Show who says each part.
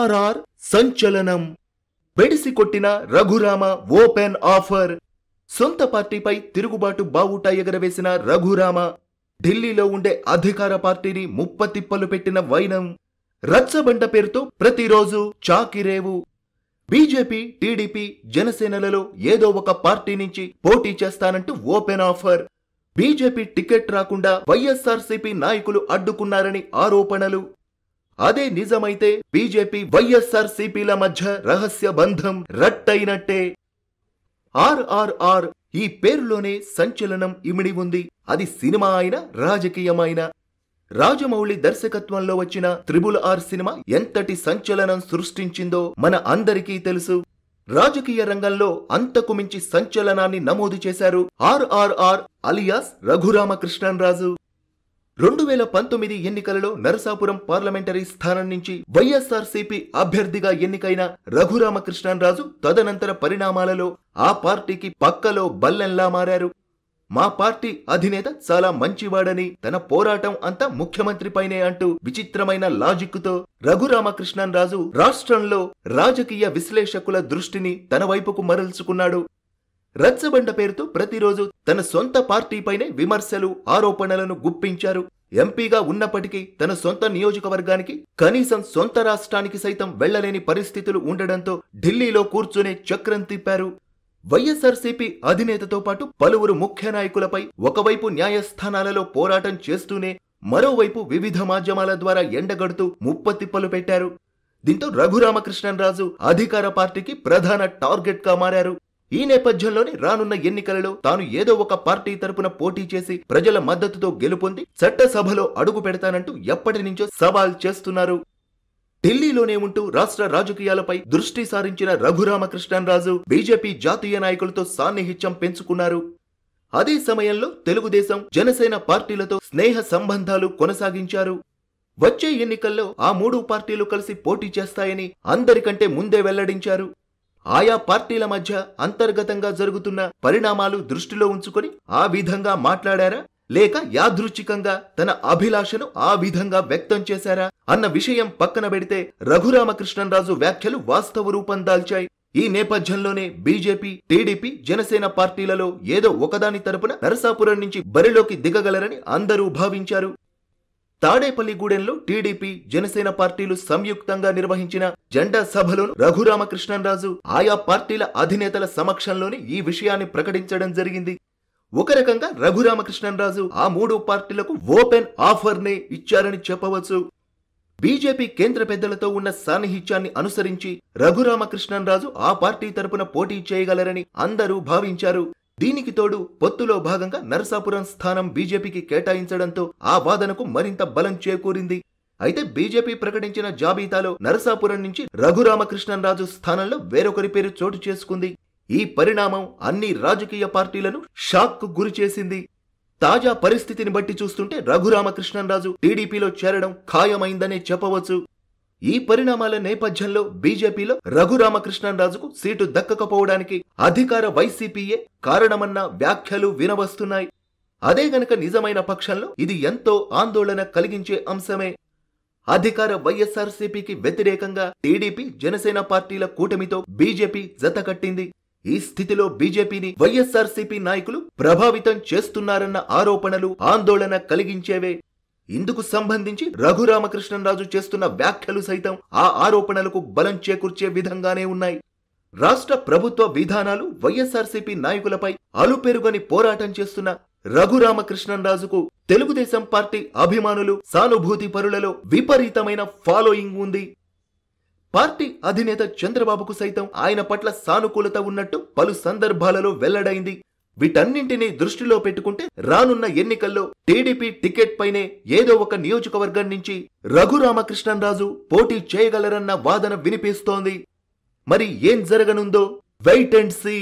Speaker 1: ఆర్ఆర్ఆర్ సంచలనం బెడిసి కొట్టిన రఘురామ ఓపెన్ ఆఫర్ సొంత పార్టీపై తిరుగుబాటు బావుట ఎగరవేసిన రఘురామ ఢిల్లీలో ఉండే అధికార పార్టీని ముప్పతిప్పలు పెట్టిన వైనం రచ్చబండ పేరుతో ప్రతిరోజు చాకిరేవు బీజేపీ టీడీపీ జనసేనలలో ఏదో ఒక పార్టీ నుంచి పోటీ చేస్తానంటూ ఓపెన్ ఆఫర్ బీజేపీ టికెట్ రాకుండా వైఎస్ఆర్సీపీ నాయకులు అడ్డుకున్నారని ఆరోపణలు అదే నిజమైతే బీజేపీ వైఎస్ఆర్ సిపిల మధ్య రహస్య బంధం రట్టయినట్టే ఆర్ఆర్ఆర్ ఈ పేరులోనే సంచలనం ఇమిడి ఉంది అది సినిమా అయినా రాజకీయమైన రాజమౌళి దర్శకత్వంలో వచ్చిన త్రిబుల్ ఆర్ సినిమా ఎంతటి సంచలనం సృష్టించిందో మన అందరికీ తెలుసు రాజకీయ రంగంలో అంతకు మించి సంచలనాన్ని నమోదు చేశారు ఆర్ఆర్ఆర్ అలియాస్ రఘురామకృష్ణన్ రాజు రెండు వేల పంతొమ్మిది ఎన్నికలలో నరసాపురం పార్లమెంటరీ స్థానం నుంచి వైఎస్ఆర్సీపీ అభ్యర్థిగా ఎన్నికైన రఘురామకృష్ణరాజు తదనంతర పరిణామాలలో ఆ పార్టీకి పక్కలో బల్లెంలా మారారు మా పార్టీ అధినేత చాలా మంచివాడని తన పోరాటం అంతా ముఖ్యమంత్రిపైనే అంటూ విచిత్రమైన లాజిక్తో రఘురామకృష్ణన్ రాజు రాష్ట్రంలో రాజకీయ విశ్లేషకుల దృష్టిని తన వైపుకు మరల్చుకున్నాడు రచ్చబండ పేరుతో ప్రతిరోజు తన సొంత పార్టీపైనే విమర్శలు ఆరోపణలను గుప్పించారు ఎంపీగా ఉన్నప్పటికీ తన సొంత నియోజకవర్గానికి కనీసం సొంత రాష్ట్రానికి సైతం వెళ్లలేని పరిస్థితులు ఉండడంతో ఢిల్లీలో కూర్చునే చక్రం తిప్పారు వైఎస్ఆర్సీపీ అధినేతతో పాటు పలువురు ముఖ్య నాయకులపై ఒకవైపు న్యాయస్థానాలలో పోరాటం చేస్తూనే మరోవైపు వివిధ మాధ్యమాల ద్వారా ఎండగడుతూ ముప్పతిప్పలు పెట్టారు దీంతో రఘురామకృష్ణన్ రాజు అధికార పార్టీకి ప్రధాన టార్గెట్గా మారారు ఈ నేపథ్యంలోనే రానున్న ఎన్నికలలో తాను ఏదో ఒక పార్టీ తరపున పోటీ చేసి ప్రజల మద్దతుతో గెలుపొంది చట్టసభలో అడుగు పెడతానంటూ ఎప్పటి నుంచో సవాల్ చేస్తున్నారు ఢిల్లీలోనే ఉంటూ రాష్ట్ర రాజకీయాలపై దృష్టి సారించిన రఘురామకృష్ణరాజు బీజేపీ జాతీయ నాయకులతో సాన్నిహిత్యం పెంచుకున్నారు అదే సమయంలో తెలుగుదేశం జనసేన పార్టీలతో స్నేహ సంబంధాలు కొనసాగించారు వచ్చే ఎన్నికల్లో ఆ మూడు పార్టీలు కలిసి పోటీ చేస్తాయని అందరికంటే ముందే వెల్లడించారు ఆయా పార్టీల మధ్య అంతర్గతంగా జరుగుతున్న పరిణామాలు దృష్టిలో ఉంచుకొని ఆ విధంగా మాట్లాడారా లేక యాదృచ్ఛికంగా తన అభిలాషను ఆ విధంగా వ్యక్తం చేశారా అన్న విషయం పక్కన పెడితే రఘురామకృష్ణరాజు వ్యాఖ్యలు వాస్తవ రూపం దాల్చాయి ఈ నేపథ్యంలోనే బీజేపీ టీడీపీ జనసేన పార్టీలలో ఏదో ఒకదాని తరపున నరసాపురం నుంచి బరిలోకి దిగగలరని అందరూ భావించారు తాడేపల్లిగూడెంలో టీడీపీ జనసేన పార్టీలు సంయుక్తంగా నిర్వహించిన జెండా సభలో రఘురామకృష్ణరాజు ఆయా పార్టీల అధినేతల సమక్షంలోనే ఈ విషయాన్ని ప్రకటించడం జరిగింది ఒక రకంగా రఘురామకృష్ణరాజు ఆ మూడు పార్టీలకు ఓపెన్ ఆఫర్నే ఇచ్చారని చెప్పవచ్చు బీజేపీ కేంద్ర పెద్దలతో ఉన్న సాన్నిహిత్యాన్ని అనుసరించి రఘురామకృష్ణరాజు ఆ పార్టీ తరపున పోటీ చేయగలరని అందరూ భావించారు దీనికి తోడు పొత్తులో భాగంగా నరసాపురం స్థానం బీజేపీకి కేటాయించడంతో ఆ వాదనకు మరింత బలం చేకూరింది అయితే బీజేపీ ప్రకటించిన జాబితాలో నరసాపురం నుంచి రఘురామకృష్ణరాజు స్థానంలో వేరొకరి పేరు చోటు చేసుకుంది ఈ పరిణామం అన్ని రాజకీయ పార్టీలను గురి గురిచేసింది తాజా పరిస్థితిని బట్టి చూస్తుంటే రఘురామకృష్ణరాజు టీడీపీలో చేరడం ఖాయమైందనే చెప్పవచ్చు ఈ పరిణామాల నేపథ్యంలో బీజేపీలో రఘురామకృష్ణరాజుకు సీటు దక్కకపోవడానికి అధికార వైసీపీయే కారణమన్న వ్యాఖ్యలు వినవస్తున్నాయి అదే గనక నిజమైన పక్షంలో ఇది ఎంతో ఆందోళన కలిగించే అంశమే అధికార వైఎస్ఆర్సీపీకి వ్యతిరేకంగా టీడీపీ జనసేన పార్టీల కూటమితో బీజేపీ జతకట్టింది ఈ స్థితిలో బీజేపీని వైఎస్ఆర్సీపీ నాయకులు ప్రభావితం చేస్తున్నారన్న ఆరోపణలు ఆందోళన కలిగించేవే ఇందుకు సంబంధించి రఘురామకృష్ణన్ రాజు చేస్తున్న వ్యాఖ్యలు సైతం ఆ ఆరోపణలకు బలం చేకూర్చే విధంగానే ఉన్నాయి రాష్ట్ర ప్రభుత్వ విధానాలు వైఎస్ఆర్సీపీ నాయకులపై అలుపెరుగని పోరాటం చేస్తున్న రఘురామకృష్ణన్ రాజుకు తెలుగుదేశం పార్టీ అభిమానులు సానుభూతి పరులలో విపరీతమైన ఫాలోయింగ్ ఉంది పార్టీ అధినేత చంద్రబాబుకు సైతం ఆయన పట్ల సానుకూలత ఉన్నట్టు పలు సందర్భాలలో వెల్లడైంది వీటన్నింటినీ దృష్టిలో పెట్టుకుంటే రానున్న ఎన్నికల్లో టీడీపీ టికెట్ పైనే ఏదో ఒక నియోజకవర్గం నుంచి రఘురామకృష్ణరాజు పోటీ చేయగలరన్న వాదన వినిపిస్తోంది మరి ఏం జరగనుందో వెయిట్ అండ్ సీ